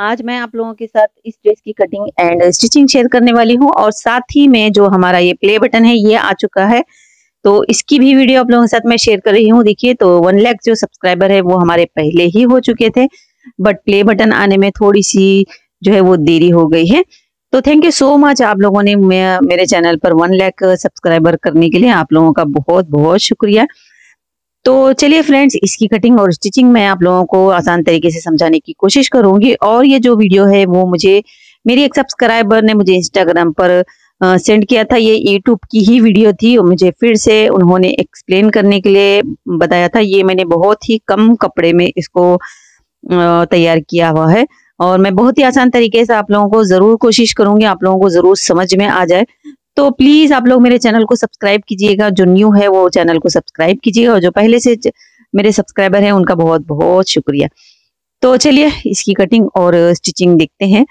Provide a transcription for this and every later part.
आज मैं आप लोगों के साथ इस ड्रेस की कटिंग एंड स्टिचिंग शेयर करने वाली हूँ और साथ ही में जो हमारा ये प्ले बटन है ये आ चुका है तो इसकी भी वीडियो आप लोगों के साथ मैं शेयर कर रही हूँ देखिए तो वन लैख जो सब्सक्राइबर है वो हमारे पहले ही हो चुके थे बट प्ले बटन आने में थोड़ी सी जो है वो देरी हो गई है तो थैंक यू सो मच आप लोगों ने मेरे चैनल पर वन लैख सब्सक्राइबर करने के लिए आप लोगों का बहुत बहुत शुक्रिया तो चलिए फ्रेंड्स इसकी कटिंग और स्टिचिंग मैं आप लोगों को आसान तरीके से समझाने की कोशिश करूंगी और ये जो वीडियो है वो मुझे मेरी एक सब्सक्राइबर ने मुझे इंस्टाग्राम पर सेंड किया था ये यूट्यूब की ही वीडियो थी और मुझे फिर से उन्होंने एक्सप्लेन करने के लिए बताया था ये मैंने बहुत ही कम कपड़े में इसको तैयार किया हुआ है और मैं बहुत ही आसान तरीके से आप लोगों को ज़रूर कोशिश करूंगी आप लोगों को ज़रूर समझ में आ जाए तो प्लीज आप लोग मेरे चैनल को सब्सक्राइब कीजिएगा जो न्यू है वो चैनल को सब्सक्राइब कीजिएगा और जो पहले से मेरे सब्सक्राइबर हैं उनका बहुत बहुत शुक्रिया तो चलिए इसकी कटिंग और स्टिचिंग देखते हैं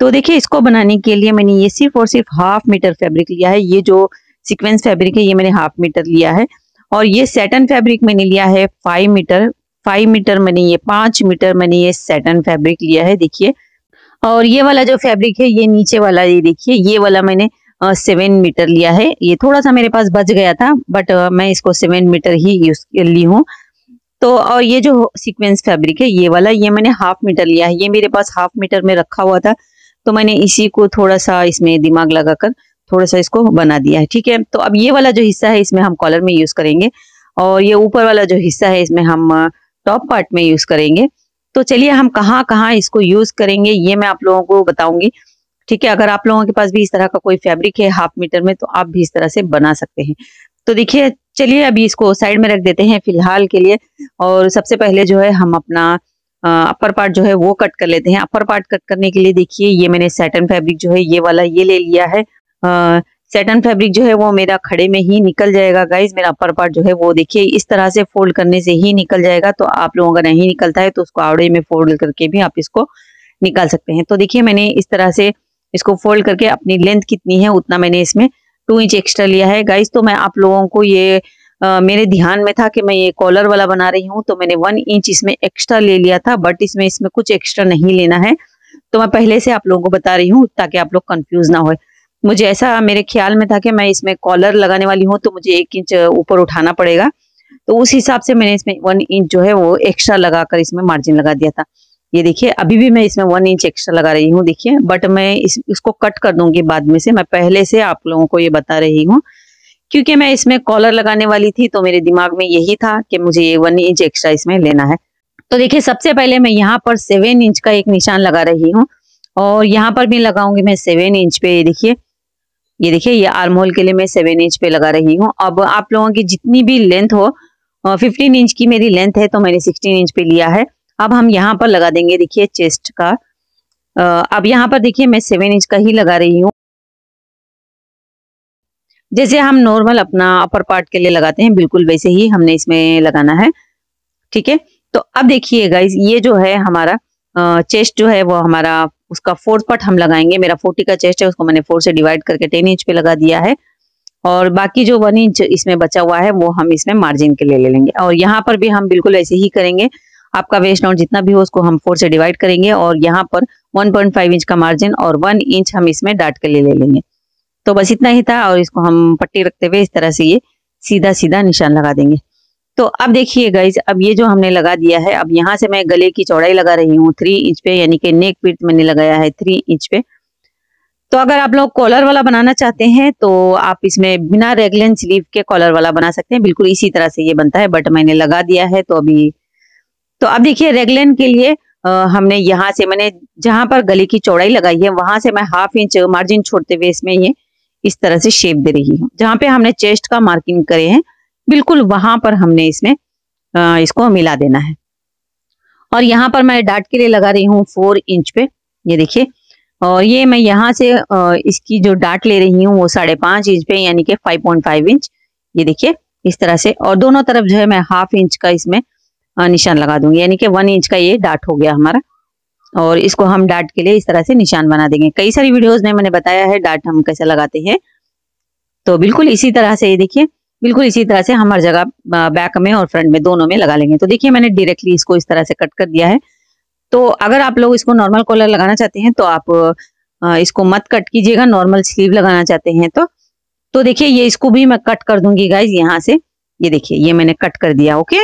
तो देखिए इसको बनाने के लिए मैंने ये सिर्फ और सिर्फ हाफ मीटर फैब्रिक लिया है ये जो सिक्वेंस फैब्रिक है ये मैंने हाफ मीटर लिया है और ये सेटन फैब्रिक मैंने लिया है फाइव मीटर फाइव मीटर मैंने ये पांच मीटर मैंने ये सेटन फैब्रिक लिया है देखिए और ये वाला जो फैब्रिक है ये नीचे वाला ये देखिए ये वाला मैंने सेवन मीटर लिया है ये थोड़ा सा मेरे पास बच गया था बट मैं इसको सेवन मीटर ही यूज ली हूँ तो और ये जो सीक्वेंस फैब्रिक है ये वाला ये मैंने हाफ मीटर लिया है ये मेरे पास हाफ मीटर में रखा हुआ था तो मैंने इसी को थोड़ा सा इसमें दिमाग लगाकर थोड़ा सा इसको बना दिया है ठीक है तो अब ये वाला जो हिस्सा है इसमें हम कॉलर में यूज करेंगे और ये ऊपर वाला जो हिस्सा है इसमें हम टॉप पार्ट में यूज करेंगे तो चलिए हम कहाँ कहाँ इसको यूज करेंगे ये मैं आप लोगों को बताऊंगी ठीक है अगर आप लोगों के पास भी इस तरह का कोई फैब्रिक है हाफ मीटर में तो आप भी इस तरह से बना सकते हैं तो देखिए चलिए अभी इसको साइड में रख देते हैं फिलहाल के लिए और सबसे पहले जो है हम अपना अपर पार्ट जो है वो कट कर लेते हैं अपर पार्ट कट करने के लिए देखिए ये मैंने सैटन फैब्रिक जो है ये वाला ये ले लिया है सैटन फैब्रिक जो है वो मेरा खड़े में ही निकल जाएगा गाइज मेरा अपर पार्ट जो है वो देखिए इस तरह से फोल्ड करने से ही निकल जाएगा तो आप लोगों का नहीं निकलता है तो उसको आवड़े में फोल्ड करके भी आप इसको निकाल सकते हैं तो देखिए मैंने इस तरह से इसको फोल्ड करके अपनी लेंथ कितनी है उतना मैंने इसमें टू इंच एक्स्ट्रा लिया है गाइस तो मैं आप लोगों को ये आ, मेरे ध्यान में था कि मैं ये कॉलर वाला बना रही हूँ तो मैंने वन इंच इसमें एक्स्ट्रा ले लिया था बट इसमें इसमें कुछ एक्स्ट्रा नहीं लेना है तो मैं पहले से आप लोगों को बता रही हूँ ताकि आप लोग कंफ्यूज ना हो मुझे ऐसा मेरे ख्याल में था कि मैं इसमें कॉलर लगाने वाली हूँ तो मुझे एक इंच ऊपर उठाना पड़ेगा तो उस हिसाब से मैंने इसमें वन इंच जो है वो एक्स्ट्रा लगाकर इसमें मार्जिन लगा दिया था ये देखिए अभी भी मैं इसमें वन इंच एक्स्ट्रा लगा रही हूँ देखिए बट मैं इस, इसको कट कर दूंगी बाद में से मैं पहले से आप लोगों को ये बता रही हूँ क्योंकि मैं इसमें कॉलर लगाने वाली थी तो मेरे दिमाग में यही था कि मुझे ये वन इंच एक्स्ट्रा इसमें लेना है तो देखिए सबसे पहले मैं यहाँ पर सेवन इंच का एक निशान लगा रही हूँ और यहाँ पर भी लगाऊंगी मैं सेवन इंच पे देखिए ये देखिए ये आर्म होल के लिए मैं सेवन इंच पे लगा रही हूँ अब आप लोगों की जितनी भी लेंथ हो फिफ्टीन इंच की मेरी लेंथ है तो मैंने सिक्सटीन इंच पे लिया है अब हम यहाँ पर लगा देंगे देखिए चेस्ट का अब यहाँ पर देखिए मैं सेवन इंच का ही लगा रही हूँ जैसे हम नॉर्मल अपना अपर पार्ट के लिए लगाते हैं बिल्कुल वैसे ही हमने इसमें लगाना है ठीक है तो अब देखिए गाइज ये जो है हमारा चेस्ट जो है वो हमारा उसका फोर्थ पार्ट हम लगाएंगे मेरा फोर्टी का चेस्ट है उसको मैंने फोर से डिवाइड करके टेन इंच पे लगा दिया है और बाकी जो वन इंच इसमें बचा हुआ है वो हम इसमें मार्जिन के लिए ले लेंगे और यहाँ पर भी हम बिल्कुल ऐसे ही करेंगे आपका वेस्ट डाउन जितना भी हो उसको हम फोर से डिवाइड करेंगे और यहाँ पर 1.5 इंच का मार्जिन और 1 इंच हम इसमें डाट के लिए ले लेंगे तो बस इतना ही था और इसको हम पट्टी रखते हुए इस तरह से ये सीधा सीधा निशान लगा देंगे तो अब देखिए गाइज अब ये जो हमने लगा दिया है अब यहाँ से मैं गले की चौड़ाई लगा रही हूँ थ्री इंच पे यानी कि नेक पीट मैंने लगाया है थ्री इंच पे तो अगर आप लोग कॉलर वाला बनाना चाहते हैं तो आप इसमें बिना रेगुलर स्लीव के कॉलर वाला बना सकते हैं बिल्कुल इसी तरह से ये बनता है बट मैंने लगा दिया है तो अभी तो अब देखिए रेगलेन के लिए आ, हमने यहाँ से मैंने जहां पर गले की चौड़ाई लगाई है वहां से मैं हाफ इंच मार्जिन छोड़ते हुए इसमें ये इस तरह से शेप दे रही हूँ जहां पे हमने चेस्ट का मार्किंग करे हैं बिल्कुल वहां पर हमने इसमें आ, इसको मिला देना है और यहाँ पर मैं डाट के लिए लगा रही हूँ फोर इंच पे ये देखिए और ये मैं यहाँ से इसकी जो डाट ले रही हूँ वो साढ़े पांच इंच पे यानी कि फाइव पॉइंट फाइव इंच ये देखिए इस तरह से और दोनों तरफ जो है मैं हाफ इंच का इसमें हाँ, निशान लगा दूंगी यानी कि वन इंच का ये डाट हो गया हमारा और इसको हम डाट के लिए इस तरह से निशान बना देंगे कई सारी वीडियोज में मैंने बताया है डाट हम कैसे लगाते हैं तो बिल्कुल इसी तरह से ये देखिए बिल्कुल इसी तरह से हम हर जगह बैक में और फ्रंट में दोनों में लगा लेंगे तो देखिए मैंने डायरेक्टली इसको इस तरह से कट कर दिया है तो अगर आप लोग इसको नॉर्मल कॉलर लगाना चाहते हैं तो आप इसको मत कट कीजिएगा नॉर्मल स्लीव लगाना चाहते हैं तो तो देखिए ये इसको भी मैं कट कर दूंगी गाइज यहाँ से ये देखिए ये मैंने कट कर दिया ओके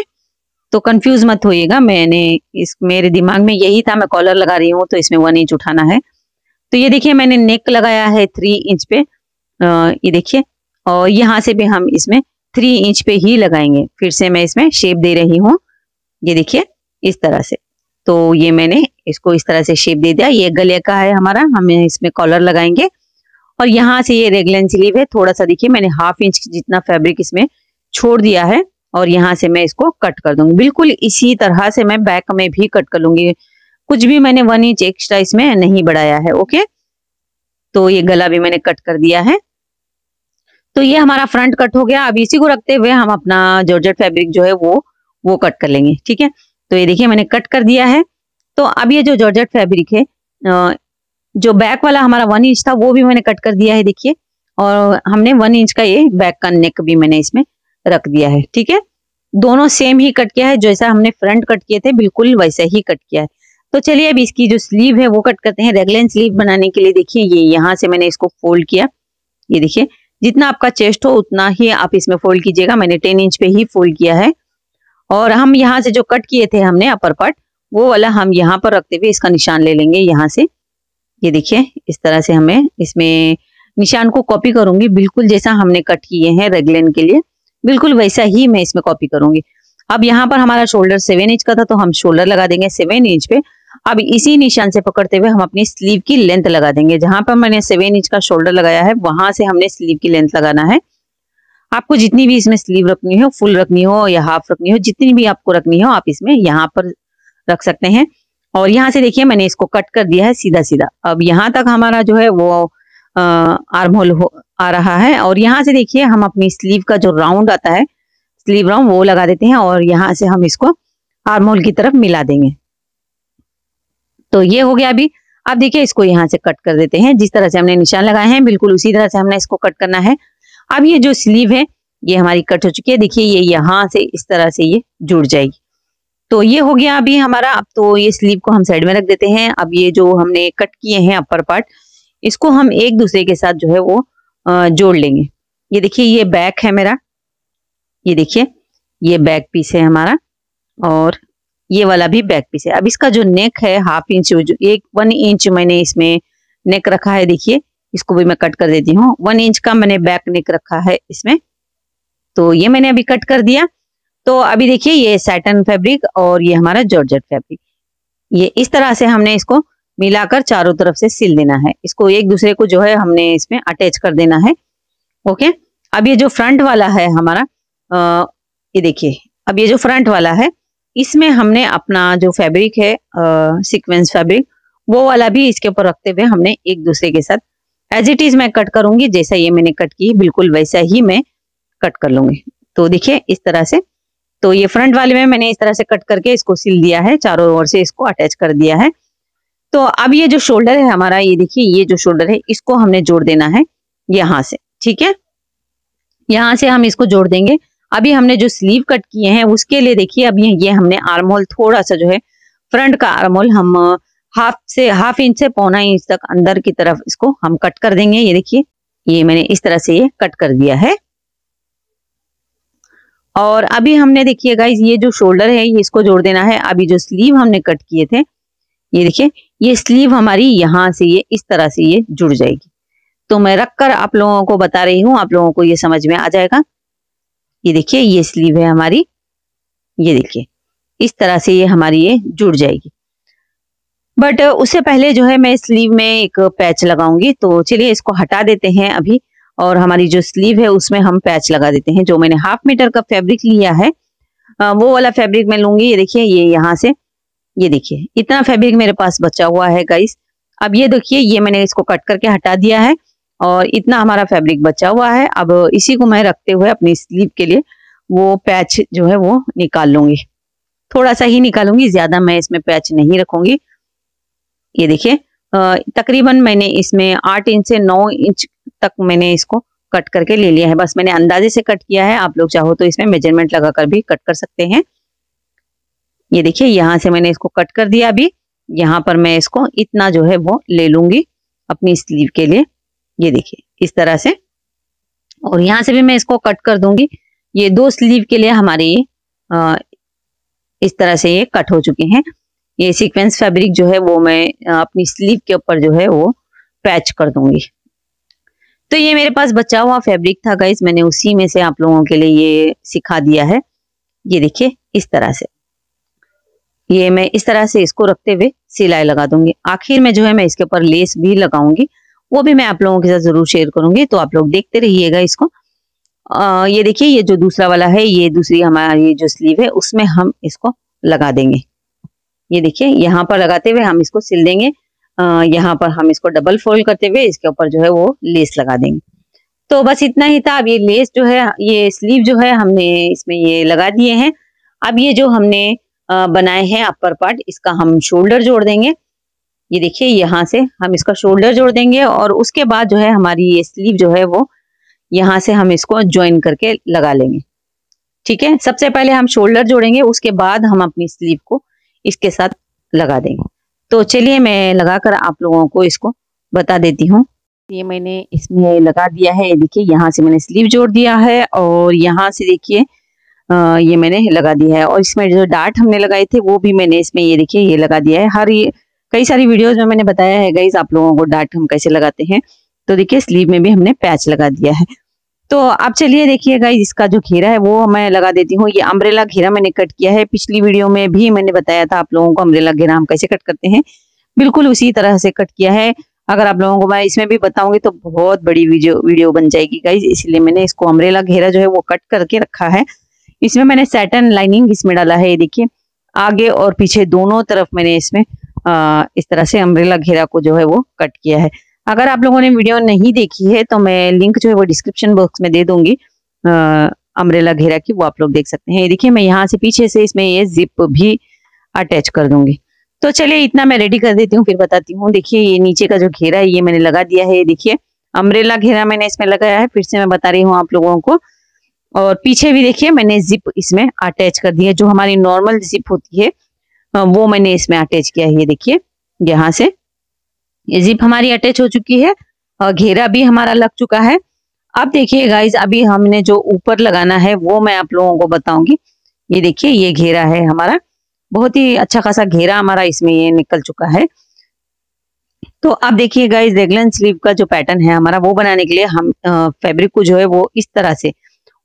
तो कंफ्यूज मत होइएगा मैंने इस मेरे दिमाग में यही था मैं कॉलर लगा रही हूँ तो इसमें वन इंच उठाना है तो ये देखिए मैंने नेक लगाया है थ्री इंच पे आ, ये देखिए और यहाँ से भी हम इसमें थ्री इंच पे ही लगाएंगे फिर से मैं इसमें शेप दे रही हूँ ये देखिए इस तरह से तो ये मैंने इसको इस तरह से शेप दे दिया ये गले का है हमारा हम इसमें कॉलर लगाएंगे और यहाँ से ये रेगुलर स्लीव है थोड़ा सा देखिए मैंने हाफ इंच जितना फैब्रिक इसमें छोड़ दिया है और यहाँ से मैं इसको कट कर दूंगी बिल्कुल इसी तरह से मैं बैक में भी कट कर लूंगी कुछ भी मैंने वन इंच एक्स्ट्रा इसमें नहीं बढ़ाया है ओके तो ये गला भी मैंने कट कर दिया है तो ये हमारा फ्रंट कट हो गया अब इसी को रखते हुए हम अपना जॉर्जेट फैब्रिक जो है वो वो कट कर लेंगे ठीक है तो ये देखिए मैंने कट कर दिया है तो अब ये जो जॉर्जेट फैब्रिक है जो बैक वाला हमारा वन इंच था वो भी मैंने कट कर दिया है देखिए और हमने वन इंच का ये बैक का नेक भी मैंने इसमें रख दिया है ठीक है दोनों सेम ही कट किया है जैसा हमने फ्रंट कट किए थे बिल्कुल वैसा ही कट किया है तो चलिए अब इसकी जो स्लीव है वो कट करते हैं रेगुलर स्लीव बनाने के लिए देखिए ये यहाँ से मैंने इसको फोल्ड किया ये देखिए जितना आपका चेस्ट हो उतना ही आप इसमें फोल्ड कीजिएगा मैंने टेन इंच पे ही फोल्ड किया है और हम यहाँ से जो कट किए थे हमने अपर पार्ट वो वाला हम यहाँ पर रखते हुए इसका निशान ले लेंगे यहाँ से ये देखिए इस तरह से हमें इसमें निशान को कॉपी करूंगी बिल्कुल जैसा हमने कट किए हैं रेगलेन के लिए बिल्कुल वैसा ही मैं इसमें कॉपी करूंगी अब यहाँ पर हमारा शोल्डर सेवन इंच का था तो हम शोल्डर लगा देंगे सेवन इंच पे अब इसी निशान से पकड़ते हुए हम अपनी स्लीव की लेंथ लगा देंगे जहां पर मैंने सेवन इंच का शोल्डर लगाया है वहां से हमने स्लीव की लेंथ लगाना है आपको जितनी भी इसमें स्लीव रखनी हो फुल रखनी हो या हाफ रखनी हो जितनी भी आपको रखनी हो आप इसमें यहाँ पर रख सकते हैं और यहाँ से देखिए मैंने इसको कट कर दिया है सीधा सीधा अब यहाँ तक हमारा जो है वो आर्म होल हो आ रहा है और यहाँ से देखिए हम अपनी स्लीव का जो राउंड आता है स्लीव राउंड वो लगा देते हैं और यहाँ से हम इसको आर्म होल की तरफ मिला देंगे तो ये हो गया अभी अब देखिए इसको यहाँ से कट कर देते हैं जिस तरह से हमने निशान लगाए हैं बिल्कुल उसी तरह से हमने इसको कट करना है अब ये जो स्लीव है ये हमारी कट हो चुकी है देखिए ये यहाँ से इस तरह से ये जुड़ जाएगी तो ये हो गया अभी हमारा अब तो ये स्लीव को हम साइड में रख देते हैं अब ये जो हमने कट किए हैं अपर पार्ट इसको हम एक दूसरे के साथ जो है वो जोड़ लेंगे ये देखिए ये बैक है मेरा ये देखिए ये बैक पीस है हमारा और ये वाला भी बैक पीस है अब इसका जो नेक है हाफ इंच जो एक वन इंच मैंने इसमें नेक रखा है देखिए इसको भी मैं कट कर देती हूँ वन इंच का मैंने बैक नेक रखा है इसमें तो ये मैंने अभी कट कर दिया तो अभी देखिए ये सैटन फैब्रिक और ये हमारा जॉर्जेट फैब्रिक ये इस तरह से हमने इसको मिलाकर चारों तरफ से सिल देना है इसको एक दूसरे को जो है हमने इसमें अटैच कर देना है ओके अब ये जो फ्रंट वाला है हमारा आ, ये देखिए अब ये जो फ्रंट वाला है इसमें हमने अपना जो फैब्रिक है सिक्वेंस फैब्रिक वो वाला भी इसके ऊपर रखते हुए हमने एक दूसरे के साथ एज इट इज मैं कट करूंगी जैसा ये मैंने कट की बिल्कुल वैसा ही मैं कट कर लूंगी तो देखिए इस तरह से तो ये फ्रंट वाले में मैंने इस तरह से कट करके इसको सिल दिया है चारों ओर से इसको अटैच कर दिया है तो अब ये जो शोल्डर है हमारा ये देखिए ये जो शोल्डर है इसको हमने जोड़ देना है यहां से ठीक है यहां से हम इसको जोड़ देंगे अभी हमने जो स्लीव कट किए हैं उसके लिए देखिए अभी ये हमने आर्म होल थोड़ा सा जो है फ्रंट का आर्म होल हम हाफ से हाफ इंच से पौना इंच तक अंदर की तरफ इसको हम कट कर देंगे ये देखिए ये मैंने इस तरह से ये कट कर दिया है और अभी हमने देखिए गाइज ये जो शोल्डर है ये इसको जोड़ देना है अभी जो स्लीव हमने कट किए थे ये देखिए ये स्लीव हमारी यहाँ से ये इस तरह से ये जुड़ जाएगी तो मैं रख कर आप लोगों को बता रही हूँ आप लोगों को ये समझ में आ जाएगा ये देखिए ये स्लीव है हमारी ये देखिए इस तरह से ये हमारी ये जुड़ जाएगी बट उससे पहले जो है मैं स्लीव में एक पैच लगाऊंगी तो चलिए इसको हटा देते हैं अभी और हमारी जो स्लीव है उसमें हम पैच लगा देते हैं जो मैंने हाफ मीटर का फैब्रिक लिया है वो वाला फैब्रिक मैं लूंगी ये देखिए ये यहाँ से ये देखिए इतना फैब्रिक मेरे पास बचा हुआ है गाइस अब ये देखिए ये मैंने इसको कट करके हटा दिया है और इतना हमारा फैब्रिक बचा हुआ है अब इसी को मैं रखते हुए अपनी स्लीव के लिए वो पैच जो है वो निकाल लूंगी थोड़ा सा ही निकालूंगी ज्यादा मैं इसमें पैच नहीं रखूंगी ये देखिए तकरीबन मैंने इसमें आठ इंच से नौ इंच तक मैंने इसको कट करके ले लिया है बस मैंने अंदाजे से कट किया है आप लोग चाहो तो इसमें मेजरमेंट लगाकर भी कट कर सकते हैं ये देखिए यहाँ से मैंने इसको कट कर दिया अभी यहाँ पर मैं इसको इतना जो है वो ले लूंगी अपनी स्लीव के लिए ये देखिए इस तरह से और यहाँ से भी मैं इसको कट कर दूंगी ये दो स्लीव के लिए हमारे आ, इस तरह से ये कट हो चुके हैं ये सीक्वेंस फैब्रिक जो है वो मैं अपनी स्लीव के ऊपर जो है वो पैच कर दूंगी तो ये मेरे पास बचा हुआ फैब्रिक था गाइस मैंने उसी में से आप लोगों के लिए ये सिखा दिया है ये देखिए इस तरह से ये मैं इस तरह से इसको रखते हुए सिलाई लगा दूंगी आखिर में जो है मैं इसके ऊपर लेस भी लगाऊंगी वो भी मैं आप लोगों के साथ जरूर शेयर करूंगी तो आप लोग देखते रहिएगा इसको आ, ये देखिए ये जो दूसरा वाला है ये दूसरी हमारी जो स्लीव है उसमें हम इसको लगा देंगे ये देखिए यहाँ पर लगाते हुए हम इसको सिल देंगे यहाँ पर हम इसको डबल फोल्ड करते हुए इसके ऊपर जो है वो लेस लगा देंगे तो बस इतना ही था अब ये लेस जो है ये स्लीव जो है हमने इसमें ये लगा दिए हैं अब ये जो हमने बनाए हैं अपर पार्ट इसका हम शोल्डर जोड़ देंगे ये देखिए यहाँ से हम इसका शोल्डर जोड़ देंगे और उसके बाद जो है हमारी ये स्लीव जो है वो यहाँ से हम इसको ज्वाइन करके लगा लेंगे ठीक है सबसे पहले हम शोल्डर जोड़ेंगे उसके बाद हम अपनी स्लीव को इसके साथ लगा देंगे तो चलिए मैं लगाकर आप लोगों को इसको बता देती हूँ ये मैंने इसमें लगा दिया है देखिए यहाँ से मैंने स्लीव जोड़ दिया है और यहाँ से देखिए ये मैंने लगा दिया है और इसमें जो डार्ट हमने लगाए थे वो भी मैंने इसमें ये देखिए ये लगा दिया है हर ये कई सारी वीडियोज में मैंने बताया है गाइज आप लोगों को डार्ट हम कैसे लगाते हैं तो देखिये स्लीव में भी हमने पैच लगा दिया है तो आप चलिए देखिए गाइज इसका जो घेरा है वो मैं लगा देती हूँ ये अम्ब्रेला घेरा मैंने कट किया है पिछली वीडियो में भी मैंने बताया था आप लोगों को अम्ब्रेला घेरा हम कैसे कट करते हैं बिल्कुल उसी तरह से कट किया है अगर आप लोगों को मैं इसमें भी बताऊंगी तो बहुत बड़ी वीडियो वीडियो बन जाएगी गाइज इसलिए मैंने इसको अम्ब्रेला घेरा जो है वो कट करके रखा है इसमें मैंने सैटन लाइनिंग इसमें डाला है ये देखिए आगे और पीछे दोनों तरफ मैंने इसमें आ, इस तरह से अम्ब्रेला घेरा को जो है वो कट किया है अगर आप लोगों ने वीडियो नहीं देखी है तो मैं लिंक जो है वो डिस्क्रिप्शन बॉक्स में दे दूंगी अम्ब्रेला घेरा की वो आप लोग देख सकते हैं ये देखिए मैं यहाँ से पीछे से इसमें ये जिप भी अटैच कर दूंगी तो चलिए इतना मैं रेडी कर देती हूँ फिर बताती हूँ देखिए ये नीचे का जो घेरा है ये मैंने लगा दिया है ये देखिए अम्ब्रेला घेरा मैंने इसमें लगाया है फिर से मैं बता रही हूँ आप लोगों को और पीछे भी देखिए मैंने जिप इसमें अटैच कर दी है जो हमारी नॉर्मल जिप होती है वो मैंने इसमें अटैच किया है ये देखिए यहाँ से ये जिप हमारी अटैच हो चुकी है और घेरा भी हमारा लग चुका है अब देखिए गाइज अभी हमने जो ऊपर लगाना है वो मैं आप लोगों को बताऊंगी ये देखिए ये घेरा है हमारा बहुत ही अच्छा खासा घेरा हमारा इसमें ये निकल चुका है तो अब देखिए गाइज रेगुलर स्लीव का जो पैटर्न है हमारा वो बनाने के लिए हम फैब्रिक को जो है वो इस तरह से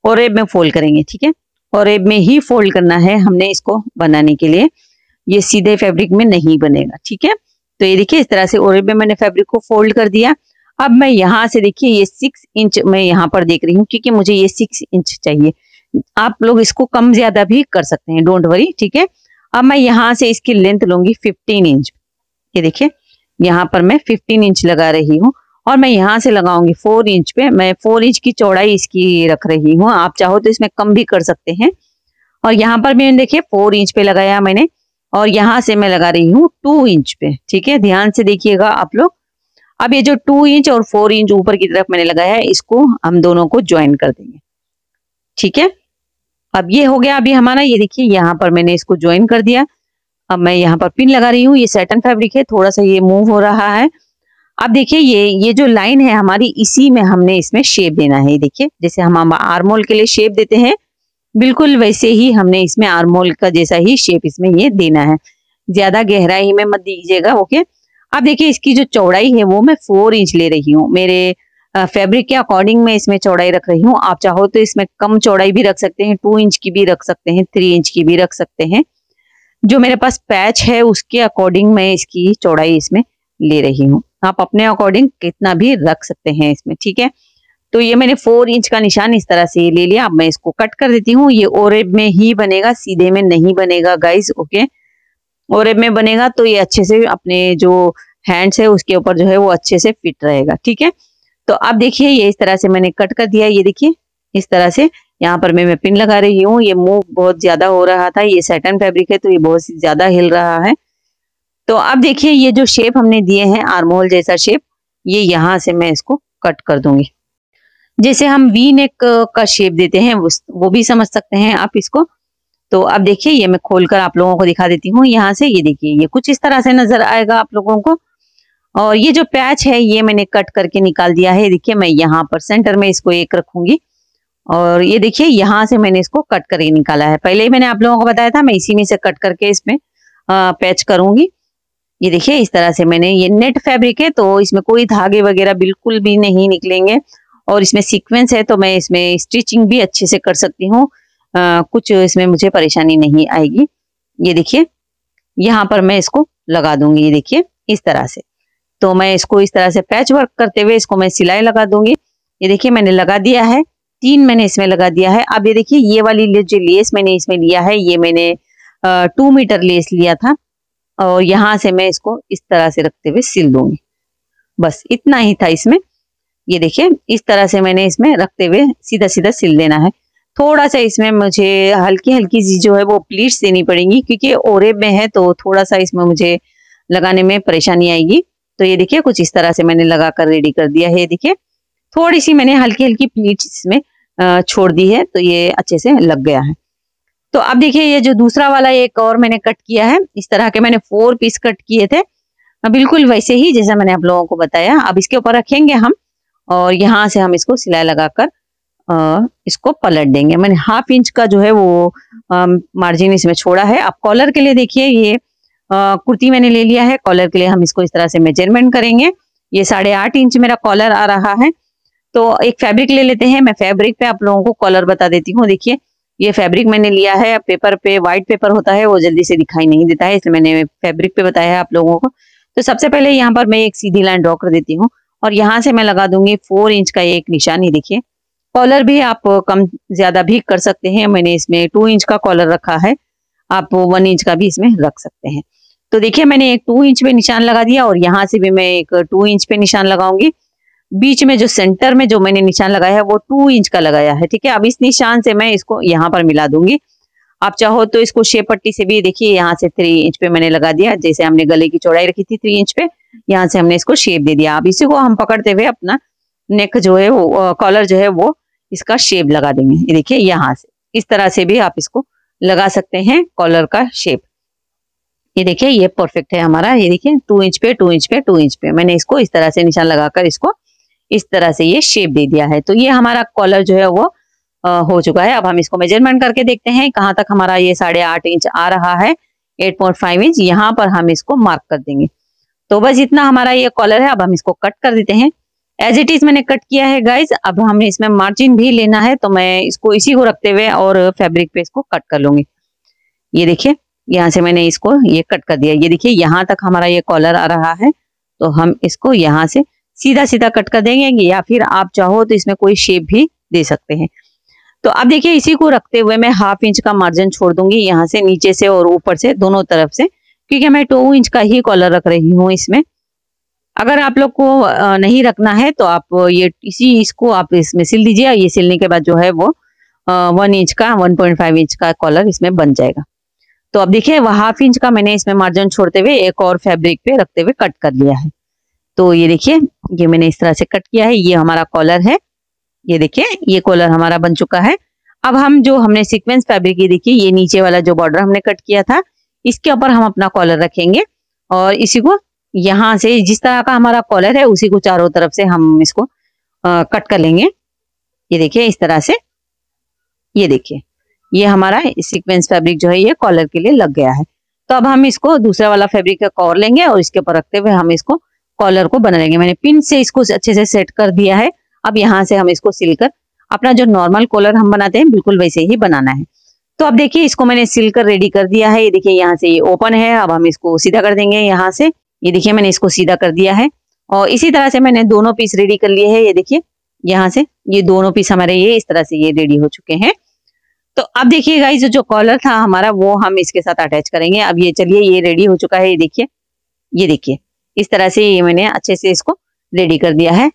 और रेब में फोल्ड करेंगे ठीक है और रेब में ही फोल्ड करना है हमने इसको बनाने के लिए ये सीधे फैब्रिक में नहीं बनेगा ठीक है तो ये देखिए इस तरह से और में मैंने फैब्रिक को फोल्ड कर दिया अब मैं यहाँ से देखिए ये सिक्स इंच मैं यहाँ पर देख रही हूँ क्योंकि मुझे ये सिक्स इंच चाहिए आप लोग इसको कम ज्यादा भी कर सकते हैं डोंट वरी ठीक है अब मैं यहाँ से इसकी लेंथ लूंगी फिफ्टीन इंच ये देखिए यहाँ पर मैं फिफ्टीन इंच लगा रही हूँ और मैं यहाँ से लगाऊंगी फोर इंच पे मैं फोर इंच की चौड़ाई इसकी रख रही हूँ आप चाहो तो इसमें कम भी कर सकते हैं और यहाँ पर भी देखिए फोर इंच पे लगाया मैंने और यहाँ से मैं लगा रही हूँ टू इंच पे ठीक है ध्यान से देखिएगा आप लोग अब ये जो टू इंच और फोर इंच ऊपर की तरफ मैंने लगाया है इसको हम दोनों को ज्वाइन कर देंगे ठीक है अब ये हो गया अभी हमारा ये देखिए यहाँ पर मैंने इसको ज्वाइन कर दिया अब मैं यहाँ पर पिन लगा रही हूँ ये सेटन फैब्रिक है थोड़ा सा ये मूव हो रहा है अब देखिए ये ये जो लाइन है हमारी इसी में हमने इसमें शेप देना है देखिए जैसे हम आर्मोल के लिए शेप देते हैं बिल्कुल वैसे ही हमने इसमें आर्मोल का जैसा ही शेप इसमें ये देना है ज्यादा गहराई में मत दीजिएगा ओके अब देखिए इसकी जो चौड़ाई है वो मैं फोर इंच ले रही हूँ मेरे फैब्रिक के अकॉर्डिंग में इसमें चौड़ाई रख रही हूँ आप चाहो तो इसमें कम चौड़ाई भी रख सकते हैं टू इंच की भी रख सकते हैं थ्री इंच की भी रख सकते हैं जो मेरे पास पैच है उसके अकॉर्डिंग मैं इसकी चौड़ाई इसमें ले रही हूँ आप अपने अकॉर्डिंग कितना भी रख सकते हैं इसमें ठीक है तो ये मैंने फोर इंच का निशान इस तरह से ले लिया अब मैं इसको कट कर देती हूँ ये ओरेब में ही बनेगा सीधे में नहीं बनेगा गाइज ओके ओरेब में बनेगा तो ये अच्छे से अपने जो हैंड्स है उसके ऊपर जो है वो अच्छे से फिट रहेगा ठीक है तो अब देखिए ये इस तरह से मैंने कट कर दिया ये देखिए इस तरह से यहाँ पर मैं, मैं पिन लगा रही हूँ ये मूव बहुत ज्यादा हो रहा था ये सेटन फैब्रिक है तो ये बहुत ज्यादा हिल रहा है तो अब देखिए ये जो शेप हमने दिए हैं आर्मोल जैसा शेप ये यहां से मैं इसको कट कर दूंगी जैसे हम वी नेक का शेप देते हैं वो भी समझ सकते हैं आप इसको तो अब देखिए ये मैं खोलकर आप लोगों को दिखा देती हूँ यहाँ से ये देखिए ये कुछ इस तरह से नजर आएगा आप लोगों को और ये जो पैच है ये मैंने कट करके निकाल दिया है देखिए मैं यहाँ पर सेंटर में इसको एक रखूंगी और ये देखिए यहाँ से मैंने इसको कट करके निकाला है पहले ही मैंने आप लोगों को बताया था मैं इसी में से कट करके इसमें पैच करूंगी ये देखिए इस तरह से मैंने ये नेट फैब्रिक है तो इसमें कोई धागे वगैरह बिल्कुल भी नहीं निकलेंगे और इसमें सीक्वेंस है तो मैं इसमें स्टिचिंग भी अच्छे से कर सकती हूँ कुछ इसमें मुझे परेशानी नहीं आएगी ये देखिए यहाँ पर मैं इसको लगा दूंगी ये देखिए इस तरह से तो मैं इसको इस तरह से पैच वर्क करते हुए इसको मैं सिलाई लगा दूंगी ये देखिए मैंने लगा दिया है तीन मैंने इसमें लगा दिया है अब ये देखिए ये वाली जो लेस मैंने इसमें लिया है ये मैंने टू मीटर लेस लिया था और यहाँ से मैं इसको इस तरह से रखते हुए सिल दूंगी बस इतना ही था इसमें ये देखिए इस तरह से मैंने इसमें रखते हुए सीधा सीधा सिल देना है थोड़ा सा इसमें मुझे हल्की हल्की सी जो है वो प्लीट्स देनी पड़ेंगी क्योंकि ओरेब में है तो थोड़ा सा इसमें मुझे लगाने में परेशानी आएगी तो ये देखिए कुछ इस तरह से मैंने लगा कर रेडी कर दिया है ये देखिए थोड़ी सी मैंने हल्की हल्की प्लीट्स इसमें छोड़ दी है तो ये अच्छे से लग गया है तो अब देखिए ये जो दूसरा वाला एक और मैंने कट किया है इस तरह के मैंने फोर पीस कट किए थे हाँ, बिल्कुल वैसे ही जैसा मैंने आप लोगों को बताया अब इसके ऊपर रखेंगे हम और यहाँ से हम इसको सिलाई लगाकर इसको पलट देंगे मैंने हाफ इंच का जो है वो मार्जिन इसमें छोड़ा है अब कॉलर के लिए देखिए ये कुर्ती मैंने ले लिया है कॉलर के लिए हम इसको इस तरह से मेजरमेंट करेंगे ये साढ़े आठ इंच मेरा कॉलर आ रहा है तो एक फैब्रिक ले लेते हैं मैं फैब्रिक पे आप लोगों को कॉलर बता देती हूँ देखिए ये फैब्रिक मैंने लिया है पेपर पे व्हाइट पेपर होता है वो जल्दी से दिखाई नहीं देता है इसलिए मैंने फैब्रिक पे बताया है आप लोगों को तो सबसे पहले यहाँ पर मैं एक सीधी लाइन ड्रॉ कर देती हूँ और यहाँ से मैं लगा दूंगी फोर इंच का एक निशान ही देखिए कॉलर भी आप कम ज्यादा भी कर सकते हैं मैंने इसमें टू इंच का कॉलर रखा है आप वन इंच का भी इसमें रख सकते हैं तो देखिए मैंने एक टू इंच पे निशान लगा दिया और यहाँ से भी मैं एक टू इंच पे निशान लगाऊंगी बीच में जो सेंटर में जो मैंने निशान लगाया है वो टू इंच का लगाया है ठीक है अब इस निशान से मैं इसको यहाँ पर मिला दूंगी आप चाहो तो इसको शेप पट्टी से भी देखिए यहाँ से थ्री इंच पे मैंने लगा दिया जैसे हमने गले की चौड़ाई रखी थी थ्री इंच पे यहाँ से हमने इसको शेप दे दिया अब इसी को हम पकड़ते हुए अपना नेक जो है वो कॉलर जो है वो इसका शेप लगा देंगे ये देखिए यहाँ से इस तरह से भी आप इसको लगा सकते हैं कॉलर का शेप ये देखिए ये परफेक्ट है हमारा ये देखिए टू इंच पे टू इंच पे टू इंच पे मैंने इसको इस तरह से निशान लगाकर इसको इस तरह से ये शेप दे दिया है तो ये हमारा कॉलर जो है वो हो चुका है अब हम इसको मेजरमेंट करके देखते हैं कहाँ तक हमारा ये साढ़े आठ इंच आ रहा है एट पॉइंट फाइव इंच यहाँ पर हम इसको मार्क कर देंगे तो बस इतना हमारा ये कॉलर है अब हम इसको कट कर देते हैं एज इट इज मैंने कट किया है गाइज अब हमें इसमें मार्जिन भी लेना है तो मैं इसको इसी को रखते हुए और फेब्रिक पे इसको कट कर लूंगी ये देखिए यहाँ से मैंने इसको ये कट कर दिया ये देखिए यहाँ तक हमारा ये कॉलर आ रहा है तो हम इसको यहाँ से सीधा सीधा कट कर देंगे या फिर आप चाहो तो इसमें कोई शेप भी दे सकते हैं तो अब देखिए इसी को रखते हुए मैं हाफ इंच का मार्जिन छोड़ दूंगी यहाँ से नीचे से और ऊपर से दोनों तरफ से क्योंकि मैं टू इंच का ही कॉलर रख रही हूँ इसमें अगर आप लोग को नहीं रखना है तो आप ये इसी इसको आप इसमें सिल दीजिए ये सिलने के बाद जो है वो वन इंच का वन पॉइंट फाइव इंच का कॉलर इसमें बन जाएगा तो अब देखिए हाफ इंच का मैंने इसमें मार्जिन छोड़ते हुए एक और फैब्रिक पे रखते हुए कट कर लिया है तो ये देखिए ये मैंने इस तरह से कट किया है ये हमारा कॉलर है ये देखिए ये कॉलर हमारा बन चुका है अब हम जो हमने सीक्वेंस फैब्रिक ये देखिए ये नीचे वाला जो बॉर्डर हमने कट किया था इसके ऊपर हम अपना कॉलर रखेंगे और इसी को यहाँ से जिस तरह का हमारा कॉलर है उसी को चारों तरफ से हम इसको आ, कट कर लेंगे ये देखिए इस तरह से ये देखिए ये हमारा सीक्वेंस फैब्रिक जो है ये कॉलर के लिए लग गया है तो अब हम इसको दूसरा वाला फैब्रिक का कॉर लेंगे और इसके ऊपर रखते हुए हम इसको कॉलर को बना लेंगे मैंने पिन से इसको अच्छे से सेट कर दिया है अब यहाँ से हम इसको सिलकर अपना जो नॉर्मल कॉलर हम बनाते हैं बिल्कुल वैसे ही बनाना है तो अब देखिए इसको मैंने सिल कर रेडी कर दिया है ये देखिए यहाँ से ये ओपन है अब हम इसको सीधा कर देंगे यहाँ से ये देखिए मैंने इसको सीधा कर दिया है और इसी तरह से मैंने दोनों पीस रेडी कर लिए है ये देखिए यहाँ से ये दोनों पीस हमारे ये इस तरह से ये रेडी हो चुके हैं तो अब देखिए इस जो कॉलर था हमारा वो हम इसके साथ अटैच करेंगे अब ये चलिए ये रेडी हो चुका है ये देखिए ये देखिए इस तरह से ये मैंने अच्छे से इसको रेडी कर दिया है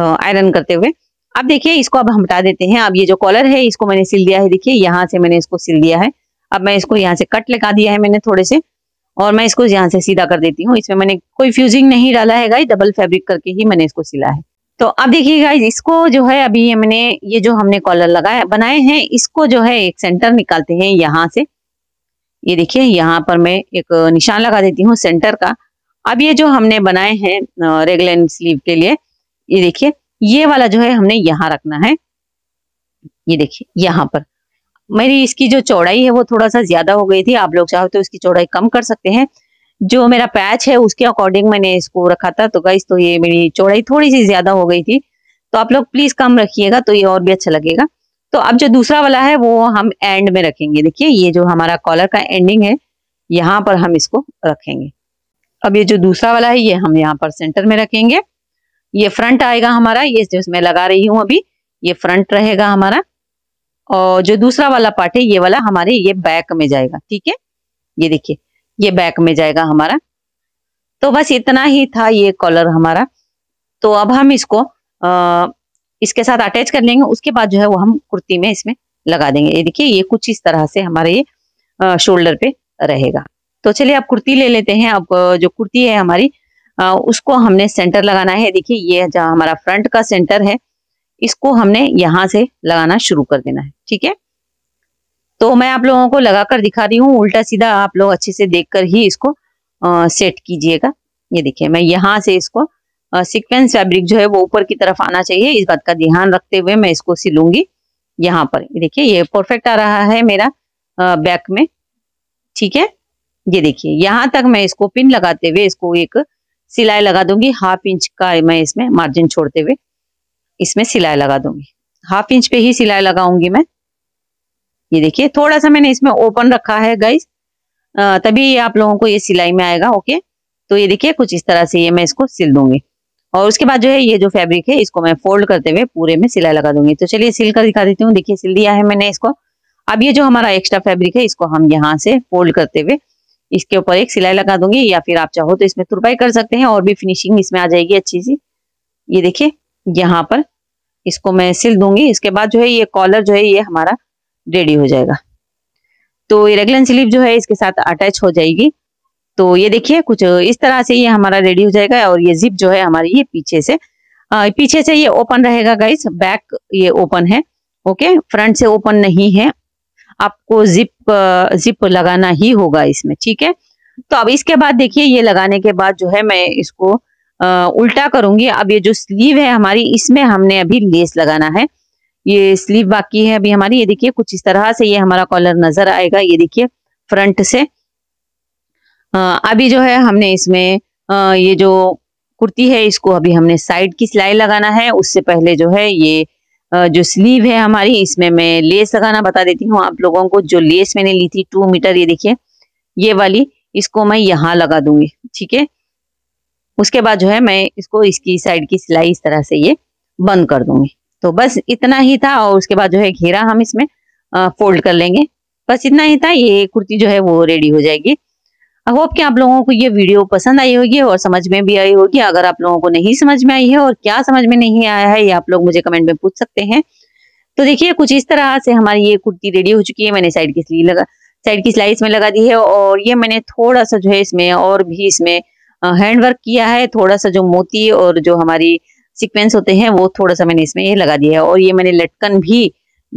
आयरन करते हुए अब देखिए इसको अब हम हटा देते हैं अब ये जो कॉलर है इसको मैंने सिल दिया है देखिए यहाँ से मैंने इसको सिल दिया है अब मैं इसको यहाँ से कट लगा दिया है मैंने थोड़े से और मैं इसको यहाँ से सीधा कर देती हूँ इसमें मैंने कोई फ्यूजिंग नहीं डाला है गाई डबल फेब्रिक करके ही मैंने इसको सिला है तो अब देखिए गाई इसको जो है अभी मैंने ये जो हमने कॉलर लगाए बनाए हैं इसको जो है एक सेंटर निकालते हैं यहाँ से ये देखिए यहाँ पर मैं एक निशान लगा देती हूँ सेंटर का अब ये जो हमने बनाए हैं रेगुलर स्लीव के लिए ये देखिए ये वाला जो है हमने यहाँ रखना है ये देखिए यहाँ पर मेरी इसकी जो चौड़ाई है वो थोड़ा सा ज्यादा हो गई थी आप लोग चाहो तो इसकी चौड़ाई कम कर सकते हैं जो मेरा पैच है उसके अकॉर्डिंग मैंने इसको रखा था तो गाइस तो ये मेरी चौड़ाई थोड़ी सी ज्यादा हो गई थी तो आप लोग प्लीज कम रखिएगा तो ये और भी अच्छा लगेगा तो अब जो दूसरा वाला है वो हम एंड में रखेंगे देखिए ये जो हमारा कॉलर का एंडिंग है यहाँ पर हम इसको रखेंगे अब ये जो दूसरा वाला है ये हम यहाँ पर सेंटर में रखेंगे ये फ्रंट आएगा हमारा ये जो मैं लगा रही हूँ अभी ये फ्रंट रहेगा हमारा और जो दूसरा वाला पार्ट है ये वाला हमारे ये बैक में जाएगा ठीक है ये देखिए ये बैक में जाएगा हमारा तो बस इतना ही था ये कॉलर हमारा तो अब हम इसको आ, इसके साथ अटैच कर लेंगे उसके बाद जो है वो हम कुर्ती में इसमें लगा देंगे ये देखिए ये कुछ इस तरह से हमारे ये शोल्डर पे रहेगा तो चलिए आप कुर्ती ले लेते हैं अब जो कुर्ती है हमारी उसको हमने सेंटर लगाना है देखिए ये जहाँ हमारा फ्रंट का सेंटर है इसको हमने यहाँ से लगाना शुरू कर देना है ठीक है तो मैं आप लोगों को लगाकर दिखा रही हूँ उल्टा सीधा आप लोग अच्छे से देखकर ही इसको आ, सेट कीजिएगा ये देखिए मैं यहाँ से इसको सिक्वेंस फैब्रिक जो है वो ऊपर की तरफ आना चाहिए इस बात का ध्यान रखते हुए मैं इसको सिलूंगी यहाँ पर देखिये ये परफेक्ट आ रहा है मेरा बैक में ठीक है ये देखिए यहाँ तक मैं इसको पिन लगाते हुए इसको एक सिलाई लगा दूंगी हाफ इंच का मैं इसमें मार्जिन छोड़ते हुए इसमें सिलाई लगा दूंगी हाफ इंच पे ही सिलाई लगाऊंगी मैं ये देखिए थोड़ा सा मैंने इसमें ओपन रखा है गाइज तभी आप लोगों को ये सिलाई में आएगा ओके तो ये देखिए कुछ इस तरह से ये मैं इसको सिल दूंगी और उसके बाद जो है ये जो फैब्रिक है इसको मैं फोल्ड करते हुए पूरे में सिलाई लगा दूंगी तो चलिए सिल कर दिखा देती हूँ देखिए सिल दिया है मैंने इसको अब ये जो हमारा एक्स्ट्रा फैब्रिक है इसको हम यहाँ से फोल्ड करते हुए इसके ऊपर एक सिलाई लगा दूंगी या फिर आप चाहो तो इसमें तुरपाई कर सकते हैं और भी फिनिशिंग इसमें आ जाएगी अच्छी सी ये देखिए यहाँ पर इसको मैं सिल दूंगी इसके बाद जो है ये कॉलर जो है ये हमारा रेडी हो जाएगा तो ये रेगुलर स्लीव जो है इसके साथ अटैच हो जाएगी तो ये देखिए कुछ इस तरह से ये हमारा रेडी हो जाएगा और ये जिप जो है हमारी ये पीछे से आ, पीछे से ये ओपन रहेगा गाइस बैक ये ओपन है ओके फ्रंट से ओपन नहीं है आपको जिप जिप लगाना ही होगा इसमें ठीक है तो अब इसके बाद देखिए ये लगाने के बाद जो है मैं इसको आ, उल्टा करूंगी अब ये जो स्लीव है हमारी इसमें हमने अभी लेस लगाना है ये स्लीव बाकी है अभी हमारी ये देखिए कुछ इस तरह से ये हमारा कॉलर नजर आएगा ये देखिए फ्रंट से आ, अभी जो है हमने इसमें आ, ये जो कुर्ती है इसको अभी हमने साइड की सिलाई लगाना है उससे पहले जो है ये जो स्लीव है हमारी इसमें मैं लेस लगाना बता देती हूँ आप लोगों को जो लेस मैंने ली थी टू मीटर ये देखिए ये वाली इसको मैं यहाँ लगा दूंगी ठीक है उसके बाद जो है मैं इसको इसकी साइड की सिलाई इस तरह से ये बंद कर दूंगी तो बस इतना ही था और उसके बाद जो है घेरा हम इसमें फोल्ड कर लेंगे बस इतना ही था ये कुर्ती जो है वो रेडी हो जाएगी आई होप कि आप लोगों को ये वीडियो पसंद आई होगी और समझ में भी आई होगी अगर आप लोगों को नहीं समझ में आई है और क्या समझ में नहीं आया है ये आप लोग मुझे कमेंट में पूछ सकते हैं तो देखिए कुछ इस तरह से हमारी ये कुर्ती रेडी हो चुकी है मैंने साइड की सिलाई लगा साइड की सिलाई इसमें लगा दी है और ये मैंने थोड़ा सा जो है इसमें और भी इसमें हैंड वर्क किया है थोड़ा सा जो मोती और जो हमारी सिक्वेंस होते हैं वो थोड़ा सा मैंने इसमें ये लगा दिया है और ये मैंने लटकन भी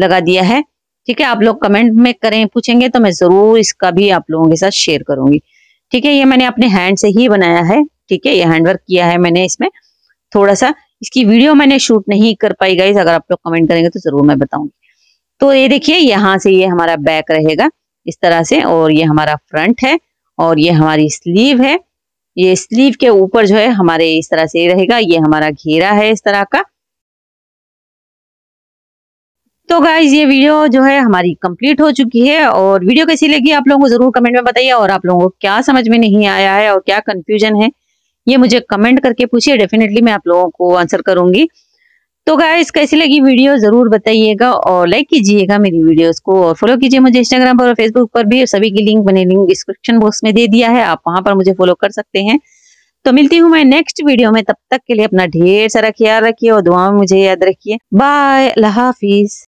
लगा दिया है ठीक है आप लोग कमेंट में करें पूछेंगे तो मैं जरूर इसका भी आप लोगों के साथ शेयर करूंगी ठीक है ये मैंने अपने हैंड से ही बनाया है ठीक है ये हैंडवर्क किया है मैंने इसमें थोड़ा सा इसकी वीडियो मैंने शूट नहीं कर पाई गाइज अगर आप लोग कमेंट करेंगे तो जरूर मैं बताऊंगी तो ये देखिए यहाँ से ये हमारा बैक रहेगा इस तरह से और ये हमारा फ्रंट है और ये हमारी स्लीव है ये स्लीव के ऊपर जो है हमारे इस तरह से रहेगा ये हमारा घेरा है इस तरह का तो गाइज ये वीडियो जो है हमारी कंप्लीट हो चुकी है और वीडियो कैसी लगी आप लोगों को जरूर कमेंट में बताइए और आप लोगों को क्या समझ में नहीं आया है और क्या कंफ्यूजन है ये मुझे कमेंट करके पूछिए डेफिनेटली मैं आप लोगों को आंसर करूंगी तो गाइज कैसी लगी वीडियो जरूर बताइएगा और लाइक कीजिएगा मेरी वीडियोस को और फॉलो कीजिए मुझे इंस्टाग्राम पर और फेसबुक पर भी सभी की लिंक मैंने लिंक डिस्क्रिप्शन बॉक्स में दे दिया है आप वहां पर मुझे फॉलो कर सकते हैं तो मिलती हूँ मैं नेक्स्ट वीडियो में तब तक के लिए अपना ढेर सारा ख्याल रखिए और दुआ में मुझे याद रखिए बाय अल्लाह हाफिज